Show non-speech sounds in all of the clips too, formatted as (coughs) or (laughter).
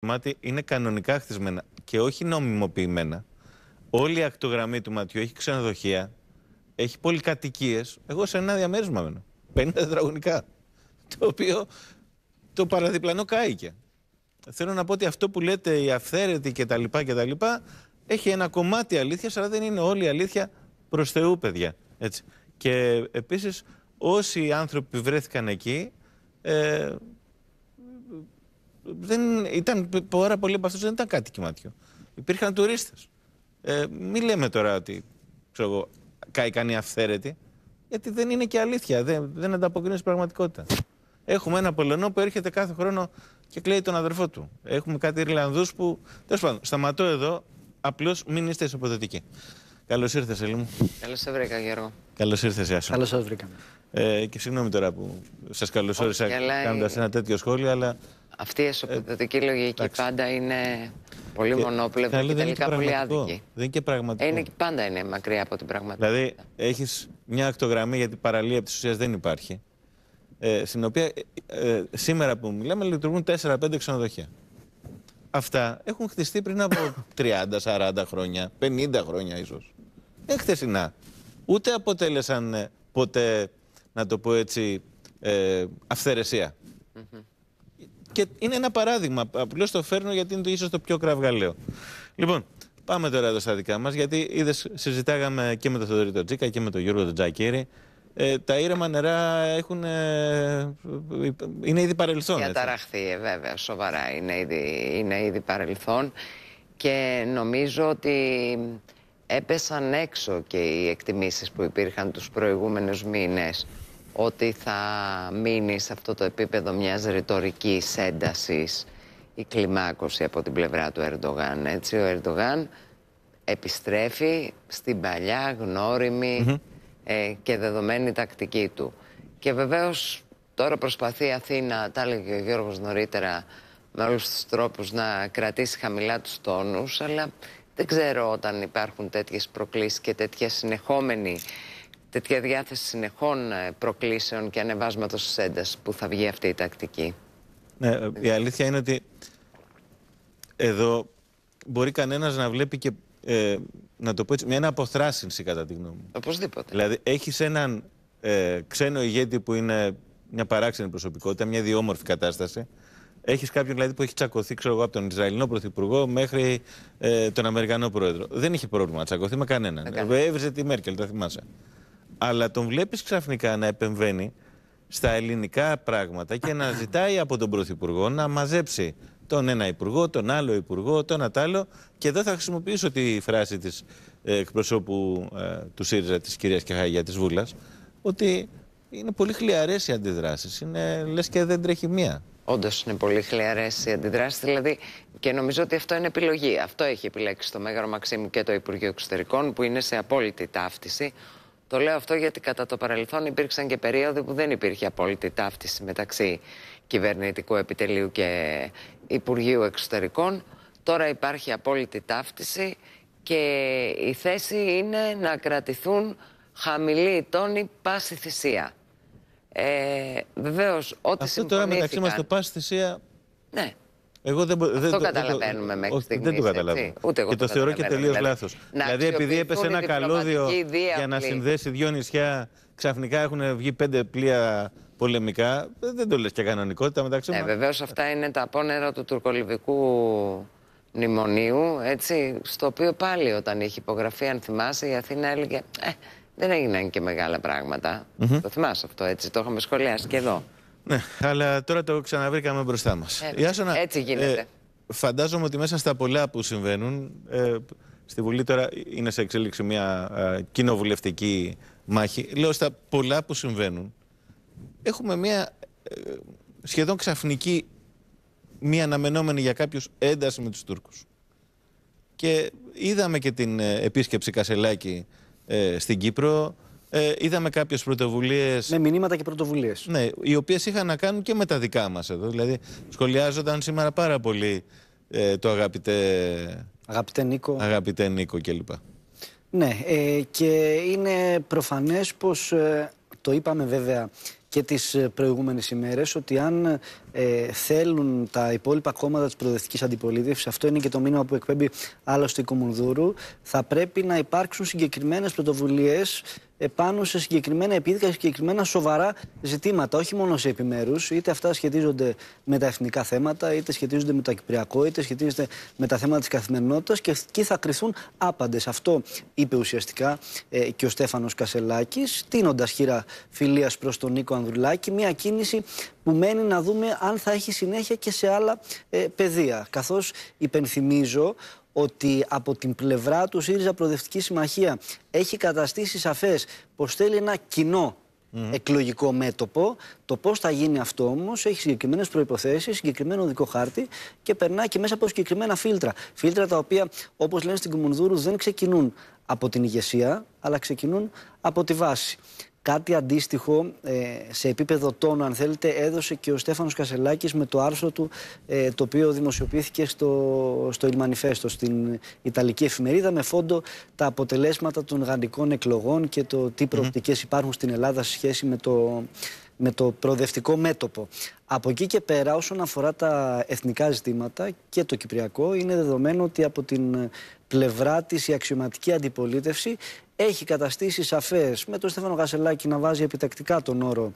μάτι είναι κανονικά χτισμένα και όχι νομιμοποιημένα. Όλη η ακτογραμμή του ματιού έχει ξενοδοχεία, έχει πολυκατοικίες. Εγώ σε ένα διαμέρισμα μένω. 50 τετραγωνικά. Το οποίο το παραδιπλανό κάηκε. Θέλω να πω ότι αυτό που λέτε η αυθαίρετοι κτλ. κτλ έχει ένα κομμάτι αλήθειας, αλλά δεν είναι όλη η αλήθεια προς Θεού, παιδιά. Έτσι. Και επίσης, όσοι άνθρωποι βρέθηκαν εκεί, ε, δεν ήταν, πάρα πολλοί από αυτούς δεν ήταν κάτι κοιμάτιο. Υπήρχαν τουρίστες. Ε, μην λέμε τώρα ότι ξέρω εγώ, κάει κανεί αυθαίρετη, γιατί δεν είναι και αλήθεια. Δεν, δεν ανταποκρίνει στην πραγματικότητα. Έχουμε ένα Πολωνό που έρχεται κάθε χρόνο και κλαίει τον αδερφό του. Έχουμε κάτι Ιρλανδούς που. Τέλος πάντων, σταματώ εδώ. Απλώς μην είστε ισοποδοτικοί. Καλώς ήρθες, Ελίμου. μου. Καλώς σε βρήκα, Γιώργο. Καλώς ήρθες, Γιάννη. Καλώς σας Ε, και συγγνώμη τώρα που σας καλωσόρισα ε, κάνοντας ένα τέτοιο σχόλιο, αλλά αυτή η εσωτερική ε, λογική πάντα είναι πολύ ε, και, μονόπλευρη και, τελικά πολύ άδικη. Δεν είναι και πραγματικό. Είναι, πάντα είναι μακριά από την πραγματικότητα. Δηλαδή, έχεις μια ακτογραμμή γιατί παραλία από της ουσίας δεν υπάρχει. Ε, στην οποία ε, ε, σήμερα που μιλάμε λειτουργούν 4-5 ξενοδοχεία. Αυτά έχουν χτιστεί πριν από 30-40 (coughs) χρόνια, 50 χρόνια ίσως. Δεν χτεσινά. Ούτε αποτέλεσαν ποτέ, να το πω έτσι, ε, αυθαιρεσία. Και είναι ένα παράδειγμα. Απλώς το φέρνω γιατί είναι το ίσως το πιο κραυγαλαίο. Λοιπόν, πάμε τώρα εδώ στα δικά μας, γιατί είδες, συζητάγαμε και με τον Θεοδωρή Τζίκα και με τον Γιώργο τον Τζακίρη. Ε, τα ήρεμα νερά έχουν, ε, είναι ήδη παρελθόν. Διαταραχθεί, ε, βέβαια, σοβαρά. Είναι ήδη, είναι ήδη παρελθόν. Και νομίζω ότι έπεσαν έξω και οι εκτιμήσεις που υπήρχαν τους προηγούμενους μήνες ότι θα μείνει σε αυτό το επίπεδο μιας ρητορικής έντασης η κλιμάκωση από την πλευρά του Ερντογάν. Έτσι, ο Ερντογάν επιστρέφει στην παλιά, γνώριμη ε, και δεδομένη τακτική του. Και βεβαίως τώρα προσπαθεί η Αθήνα, τα έλεγε ο Γιώργος νωρίτερα, με όλους τους τρόπους να κρατήσει χαμηλά τους τόνους, αλλά δεν ξέρω όταν υπάρχουν τέτοιες προκλήσεις και τέτοια συνεχόμενη τέτοια διάθεση συνεχών ε, προκλήσεων και ανεβάσματος της έντασης που θα βγει αυτή η τακτική. Ναι, ε, η αλήθεια είναι ότι εδώ μπορεί κανένας να βλέπει και, ε, να το πω έτσι, μια αποθράσινση κατά τη γνώμη μου. Οπωσδήποτε. Δηλαδή έχεις έναν ε, ξένο ηγέτη που είναι μια παράξενη προσωπικότητα, μια διόμορφη κατάσταση. Έχεις κάποιον δηλαδή, που έχει τσακωθεί ξέρω εγώ, από τον Ισραηλινό Πρωθυπουργό μέχρι ε, τον Αμερικανό Πρόεδρο. Δεν είχε πρόβλημα να τσακωθεί με κανέναν. Έβριζε τη Μέρκελ, τα θυμάσαι αλλά τον βλέπεις ξαφνικά να επεμβαίνει στα ελληνικά πράγματα και να ζητάει από τον Πρωθυπουργό να μαζέψει τον ένα υπουργό, τον άλλο υπουργό, τον ένα και εδώ θα χρησιμοποιήσω τη φράση της ε, εκπροσώπου ε, του ΣΥΡΙΖΑ της κυρίας Κεχαγιά της Βούλας ότι είναι πολύ χλιαρές οι αντιδράσεις, είναι λες και δεν τρέχει μία. Όντως είναι πολύ χλιαρές οι αντιδράσεις, δηλαδή και νομίζω ότι αυτό είναι επιλογή. Αυτό έχει επιλέξει το Μέγαρο Μαξίμου και το Υπουργείο Εξωτερικών, που είναι σε απόλυτη ταύτιση το λέω αυτό γιατί κατά το παρελθόν υπήρξαν και περίοδοι που δεν υπήρχε απόλυτη ταύτιση μεταξύ κυβερνητικού επιτελείου και Υπουργείου Εξωτερικών. Τώρα υπάρχει απόλυτη ταύτιση και η θέση είναι να κρατηθούν χαμηλή τόνοι πάση θυσία. Ε, Βεβαίως, ό,τι Αυτό τώρα μεταξύ μας το πάση θυσία. Ναι. Εγώ δεν, Αυτό καταλαβαίνουμε μέχρι στιγμή. Δεν το καταλαβαίνω. Ούτε εγώ και το, το θεωρώ και τελείω λάθο. Δηλαδή, επειδή έπεσε ένα καλώδιο για να συνδέσει δύο νησιά, ξαφνικά έχουν βγει πέντε πλοία πολεμικά. Δεν το λες και κανονικότητα μεταξύ ε, μας. Ε, Βεβαίως αυτά είναι τα πόνερα του τουρκολιβικού μνημονίου, έτσι, στο οποίο πάλι όταν είχε υπογραφεί, αν θυμάσαι, η Αθήνα έλεγε ε, δεν έγιναν και μεγάλα πράγματα. Το θυμάσαι αυτό, έτσι, το είχαμε σχολιάσει και εδώ. Ναι, αλλά τώρα το ξαναβρήκαμε μπροστά μας. Έτσι, έτσι ε, γίνεται. φαντάζομαι ότι μέσα στα πολλά που συμβαίνουν. Ε, στη Βουλή τώρα είναι σε εξέλιξη μια ε, κοινοβουλευτική μάχη. Λέω στα πολλά που συμβαίνουν. Έχουμε μια ε, σχεδόν ξαφνική, μια αναμενόμενη για κάποιους ένταση με τους Τούρκους. Και είδαμε και την ε, επίσκεψη Κασελάκη στην Κύπρο. Ε, είδαμε κάποιες πρωτοβουλίες. Με ναι, μηνύματα και πρωτοβουλίες. Ναι, οι οποίες είχαν να κάνουν και με τα δικά μας εδώ. Δηλαδή, σχολιάζονταν σήμερα πάρα πολύ ε, το αγαπητέ. Αγαπητέ Νίκο. Αγαπητέ Νίκο κλπ. Ναι, ε, και είναι προφανές πως ε, το είπαμε βέβαια και τις ε, προηγούμενες ημέρες ότι αν θέλουν τα υπόλοιπα κόμματα της προοδευτικής αντιπολίτευσης αυτό είναι και το μήνυμα που εκπέμπει άλλωστε η Κομουνδούρου θα πρέπει να υπάρξουν συγκεκριμένες πρωτοβουλίες επάνω σε συγκεκριμένα επίδικα, συγκεκριμένα σοβαρά ζητήματα. Όχι μόνο σε επιμέρους, είτε αυτά σχετίζονται με τα εθνικά θέματα, είτε σχετίζονται με το Κυπριακό, είτε σχετίζονται με τα θέματα της καθημερινότητας και εκεί θα κρυθούν άπαντες. Αυτό είπε ουσιαστικά ε, και ο Στέφανος Κασελάκης, τίνοντας χείρα φιλίας προς τον Νίκο Ανδρουλάκη, μια κίνηση που μένει να δούμε αν θα έχει συνέχεια και σε άλλα ε, πεδία. Καθώς υπενθυμίζω ότι από την πλευρά του ΣΥΡΙΖΑ Προοδευτική Συμμαχία έχει καταστήσει σαφές πως θέλει ένα εκλογικό μέτωπο. Το πώς θα γίνει αυτό όμως έχει συγκεκριμένες προποθέσει, συγκεκριμένο δικό χάρτη και περνά και μέσα από συγκεκριμένα φίλτρα. Φίλτρα τα οποία, όπως λένε στην Κουμουνδούρου δεν ξεκινούν από την ηγεσία, αλλά ξεκινούν από τη βάση. Κάτι αντίστοιχο ε, σε επίπεδο τόνου, αν θέλετε, έδωσε και ο Στέφανος Κασελάκης με το άρθρο του ε, το οποίο δημοσιοποιήθηκε στο, στο Il Manifesto, στην Ιταλική εφημερίδα με φόντο τα αποτελέσματα των γαντικών εκλογών και το τι προοπτικές υπάρχουν στην Ελλάδα σε σχέση με το, με το προοδευτικό μέτωπο. Από εκεί και πέρα, όσον αφορά τα εθνικά ζητήματα και το κυπριακό, είναι δεδομένο ότι από την πλευρά της η αξιωματική αντιπολίτευση έχει καταστήσει σαφές με τον Στέφανο Γασελάκη να βάζει επιτακτικά τον όρο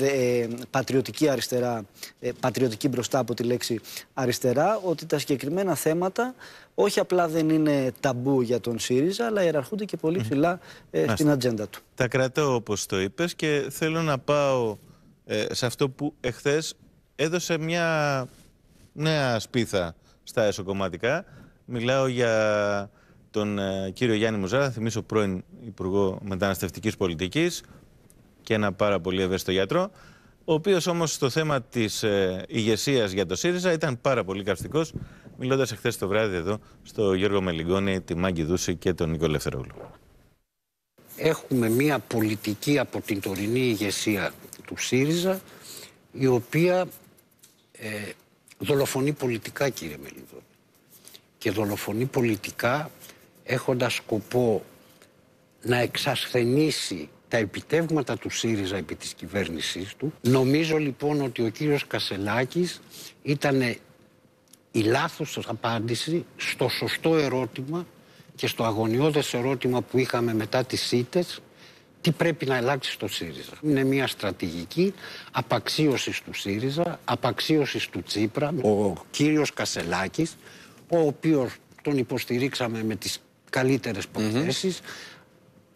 ε, πατριωτική αριστερά, ε, πατριωτική μπροστά από τη λέξη αριστερά, ότι τα συγκεκριμένα θέματα όχι απλά δεν είναι ταμπού για τον ΣΥΡΙΖΑ, αλλά ιεραρχούνται και πολύ ψηλά ε, στην ατζέντα του. Τα κρατώ όπως το είπες και θέλω να πάω σε αυτό που εχθές έδωσε μια νέα σπίθα στα εσωκομματικά. Μιλάω για τον κύριο Γιάννη Μουζάρα, θυμίσω πρώην Υπουργό Μεταναστευτικής Πολιτικής, και ένα πάρα πολύ ευαίσθητο γιατρό, ο οποίος όμως στο θέμα της ε, ηγεσίας για το ΣΥΡΙΖΑ ήταν πάρα πολύ καυστικός, μιλώντας εχθές το βράδυ εδώ στο Γιώργο Μελιγκόνη, τη Μάγκη Δούση και τον Νίκο Λευθερόλου. Έχουμε μία πολιτική από την τωρινή ηγεσία του ΣΥΡΙΖΑ, η οποία ε, δολοφονεί πολιτικά, κύριε Μελιγκόνη. Και δολοφονεί πολιτικά έχοντας σκοπό να εξασθενήσει τα επιτεύγματα του ΣΥΡΙΖΑ επί της κυβέρνησής του. Νομίζω λοιπόν ότι ο κύριος Κασελάκης ήταν η λάθος απάντηση στο σωστό ερώτημα και στο αγωνιώδες ερώτημα που είχαμε μετά τις ΣΥΤΕΣ τι πρέπει να αλλάξει στο ΣΥΡΙΖΑ. Είναι μια στρατηγική απαξίωσης του ΣΥΡΙΖΑ, απαξίωσης του Τσίπρα. Ο κύριος Κασελάκης, ο οποίος τον υποστηρίξαμε με τις καλύτερες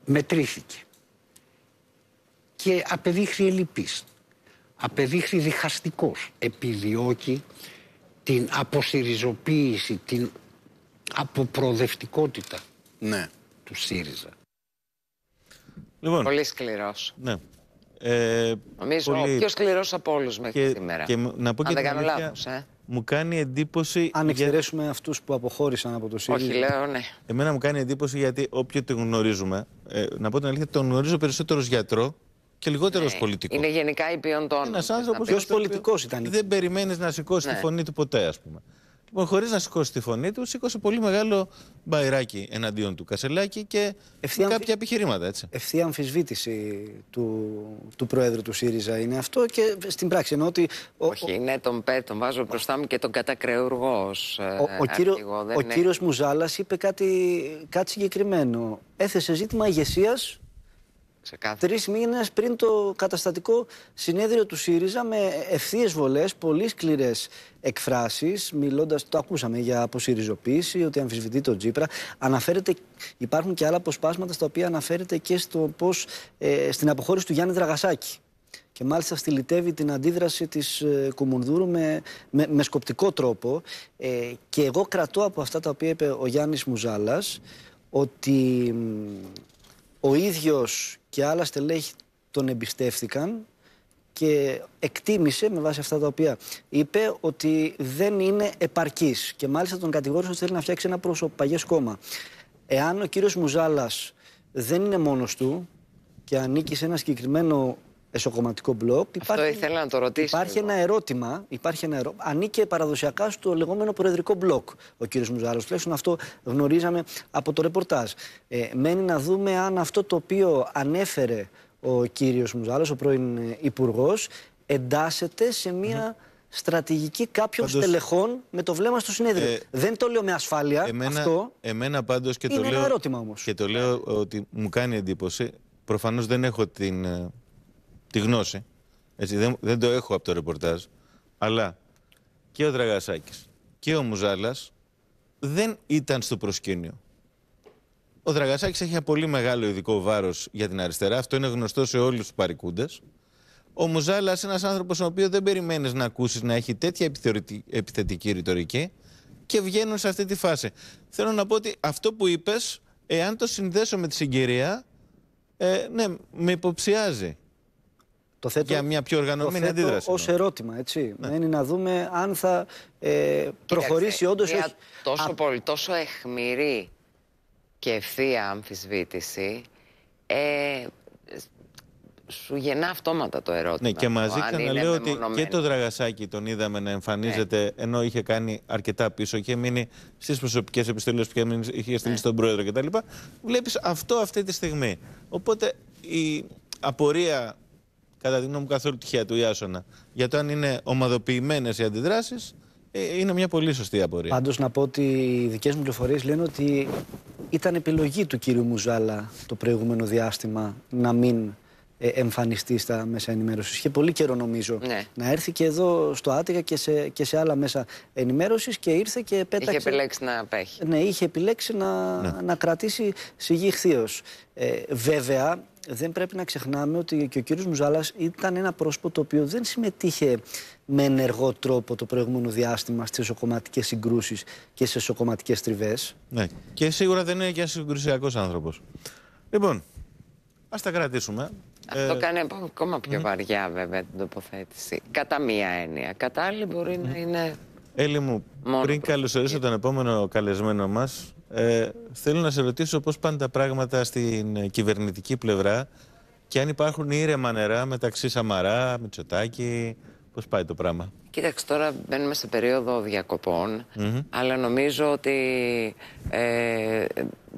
μετρήθηκε και απεδείχθη ελλειπής, απεδείχθη διχαστικός, επιδιώκει την αποσυριζοποίηση, την αποπροοδευτικότητα ναι. του ΣΥΡΙΖΑ. Λοιπόν, πολύ σκληρός. Ναι. Ε, Νομίζω πολύ... ο πιο σκληρός από όλους μέχρι σήμερα. Και, να πω και Αν δεν κάνω λάθος, ε. Μου κάνει εντύπωση. Αν εξαιρέσουμε αυτούς που αποχώρησαν από το ΣΥΡΙΖΑ. Όχι, λέω, ναι. Εμένα μου κάνει εντύπωση γιατί όποιον τον γνωρίζουμε. Ε, να πω την αλήθεια, τον γνωρίζω περισσότερο γιατρό και λιγότερος ναι. πολιτικός. Είναι γενικά ποιον τόνο. Ένας άνθρωπος. Ποιος πολιτικός ήταν. Δεν περιμένεις να σηκώσει τη ναι. φωνή του ποτέ, ας πούμε. Λοιπόν, χωρίς να σηκώσει τη φωνή του, σήκωσε πολύ μεγάλο μπαϊράκι εναντίον του Κασελάκη και ευθεία κάποια επιχειρήματα. Έτσι. Ευθεία αμφισβήτηση του, του Προέδρου του ΣΥΡΙΖΑ είναι αυτό και στην πράξη εννοώ ότι. Όχι, είναι τον Πέ, τον βάζω μπροστά μου και τον κατακρεουργός. Ο, ο, ε, κύριο, ο είπε κάτι, κάτι συγκεκριμένο. Έθεσε ζήτημα ηγεσίας Τρεις μήνες πριν το καταστατικό συνέδριο του ΣΥΡΙΖΑ με ευθείες βολές, πολύ σκληρές εκφράσεις, μιλώντας, το ακούσαμε για αποσυριζοποίηση, ότι αμφισβητεί τον Τζίπρα. Αναφέρεται, υπάρχουν και άλλα αποσπάσματα στα οποία αναφέρεται και στο πώς, ε, στην αποχώρηση του Γιάννη Δραγασάκη. Και μάλιστα στυλιτεύει την αντίδραση της ε, Κουμουνδούρου με, με, σκοπτικό τρόπο. Ε, και εγώ κρατώ από αυτά τα οποία είπε ο Γιάννης Μουζάλας, ότι ο ίδιος και άλλα στελέχη τον εμπιστεύτηκαν και εκτίμησε με βάση αυτά τα οποία είπε ότι δεν είναι επαρκής και μάλιστα τον κατηγόρησε ότι θέλει να φτιάξει ένα προσωπαγές κόμμα. Εάν ο κύριος Μουζάλας δεν είναι μόνος του και ανήκει σε ένα συγκεκριμένο εσωκομματικό μπλοκ. Αυτό υπάρχει, το ρωτήσω. Υπάρχει ένα ερώτημα. Υπάρχει ένα Ανήκε παραδοσιακά στο λεγόμενο προεδρικό μπλοκ ο κ. Μουζάρος. Τουλάχιστον αυτό γνωρίζαμε από το ρεπορτάζ. Ε, μένει να δούμε αν αυτό το οποίο ανέφερε ο κύριος Μουζάρος, ο πρώην ε, υπουργός, εντάσσεται σε μια στρατηγική κάποιων πάντως, στελεχών με το βλέμμα στο συνέδριο. Ε, δεν το λέω με ασφάλεια εμένα, αυτό. Εμένα πάντως και το λέω, ένα ερώτημα όμως. Και το λέω ότι μου κάνει εντύπωση. Προφανώς δεν έχω την ε, τη γνώση. δεν, δεν το έχω από το ρεπορτάζ. Αλλά και ο Δραγασάκης και ο Μουζάλας δεν ήταν στο προσκήνιο. Ο Δραγασάκης έχει ένα πολύ μεγάλο ειδικό βάρος για την αριστερά. Αυτό είναι γνωστό σε όλους τους παρικούντες. Ο Μουζάλας είναι ένας άνθρωπος, ο οποίος δεν περιμένεις να ακούσεις να έχει τέτοια επιθετική ρητορική και βγαίνουν σε αυτή τη φάση. Θέλω να πω ότι αυτό που είπες, εάν το συνδέσω με τη συγκυρία, ε, ναι, με υποψιάζει. Το για μια πιο οργανωμένη το αντίδραση. Ως ερώτημα, έτσι. Ναι. Μένει να δούμε αν θα ε, προχωρήσει όντως. Μια τόσο, πολύ, τόσο αιχμηρή και ευθεία αμφισβήτηση. Ε, σου γεννά αυτόματα το ερώτημα. Ναι, και μαζί λέω ότι και το Δραγασάκι τον είδαμε να εμφανίζεται ναι. ενώ είχε κάνει αρκετά πίσω, και μείνει στις προσωπικές επιστολές που είχε στείλει ναι. στον πρόεδρο κτλ. Βλέπεις αυτό αυτή τη στιγμή. Οπότε η απορία κατά τη γνώμη μου, καθόλου τυχαία του Ιάσονα. Για το αν είναι ομαδοποιημένες οι αντιδράσεις, ε, είναι μια πολύ σωστή απορία. Πάντως να πω ότι οι δικές μου πληροφορίες λένε ότι ήταν επιλογή του κύριου Μουζάλα το προηγούμενο διάστημα να μην ε, εμφανιστεί στα μέσα ενημέρωσης. Είχε πολύ καιρό, νομίζω, ναι. να έρθει και εδώ στο Άτυγα και σε, και σε άλλα μέσα ενημέρωσης και ήρθε και πέταξε. Είχε επιλέξει να απέχει. Ναι, είχε επιλέξει να, ναι. να κρατήσει χθείω. Ε, βέβαια, δεν πρέπει να ξεχνάμε ότι και ο κύριος Μουζάλας ήταν ένα πρόσωπο το οποίο δεν συμμετείχε με ενεργό τρόπο το προηγούμενο διάστημα στις εσωκομματικές συγκρούσεις και σε εσωκομματικές τριβές. Ναι, και σίγουρα δεν είναι και ένας συγκρουσιακός άνθρωπος. Λοιπόν, ας τα κρατήσουμε. Αυτό ε, κάνει ακόμα πιο ναι. βαριά βέβαια την τοποθέτηση. Κατά μία έννοια. Κατά άλλη μπορεί να ναι. είναι. Έλλη μου, Μόνο πριν καλωσορίσω τον επόμενο καλεσμένο μας, ε, θέλω να σε ρωτήσω πώς πάνε τα πράγματα στην κυβερνητική πλευρά και αν υπάρχουν ήρεμα νερά μεταξύ Σαμαρά, Μητσοτάκη. Πώς πάει το πράγμα. Κοίταξε, τώρα μπαίνουμε σε περίοδο διακοπών, αλλά νομίζω ότι ε,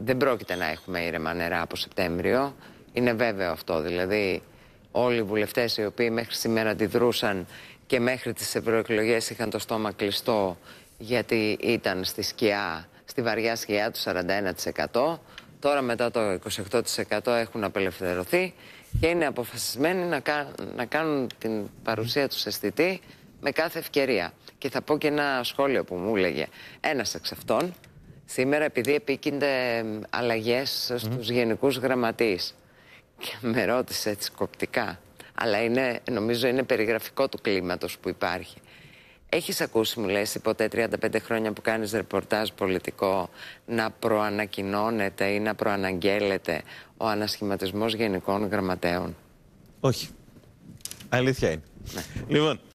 δεν πρόκειται να έχουμε ήρεμα νερά από Σεπτέμβριο. Είναι βέβαιο αυτό. Δηλαδή, όλοι οι βουλευτές οι οποίοι μέχρι σήμερα αντιδρούσαν και μέχρι τις ευρωεκλογές είχαν το στόμα κλειστό γιατί ήταν στη σκιά, στη βαριά σκιά του 41%. Τώρα μετά το 28% έχουν απελευθερωθεί και είναι αποφασισμένοι να, να κάνουν την παρουσία τους αισθητή με κάθε ευκαιρία. Και θα πω και ένα σχόλιο που μου έλεγε ένας εξ αυτών, σήμερα επειδή επίκυνται αλλαγές στους mm. γενικούς και με ρώτησε έτσι κοπτικά, αλλά είναι, νομίζω είναι περιγραφικό του κλίματος που υπάρχει. Έχεις ακούσει, μου λες, ποτέ 35 χρόνια που κάνεις ρεπορτάζ πολιτικό να προανακοινώνεται ή να προαναγγέλλεται ο ανασχηματισμός γενικών γραμματέων. Όχι. Αλήθεια είναι. Ναι. Λοιπόν,